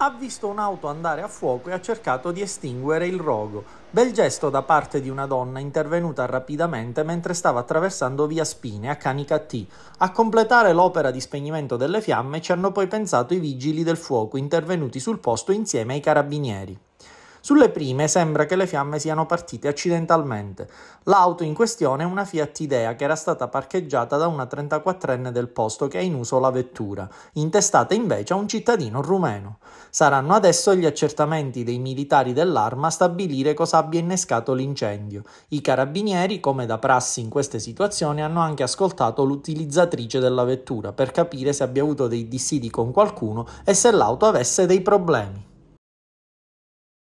ha visto un'auto andare a fuoco e ha cercato di estinguere il rogo. Bel gesto da parte di una donna intervenuta rapidamente mentre stava attraversando via Spine a Canicattì. A completare l'opera di spegnimento delle fiamme ci hanno poi pensato i vigili del fuoco intervenuti sul posto insieme ai carabinieri. Sulle prime sembra che le fiamme siano partite accidentalmente. L'auto in questione è una Fiat Idea che era stata parcheggiata da una 34enne del posto che ha in uso la vettura, intestata invece a un cittadino rumeno. Saranno adesso gli accertamenti dei militari dell'arma a stabilire cosa abbia innescato l'incendio. I carabinieri, come da prassi in queste situazioni, hanno anche ascoltato l'utilizzatrice della vettura per capire se abbia avuto dei dissidi con qualcuno e se l'auto avesse dei problemi.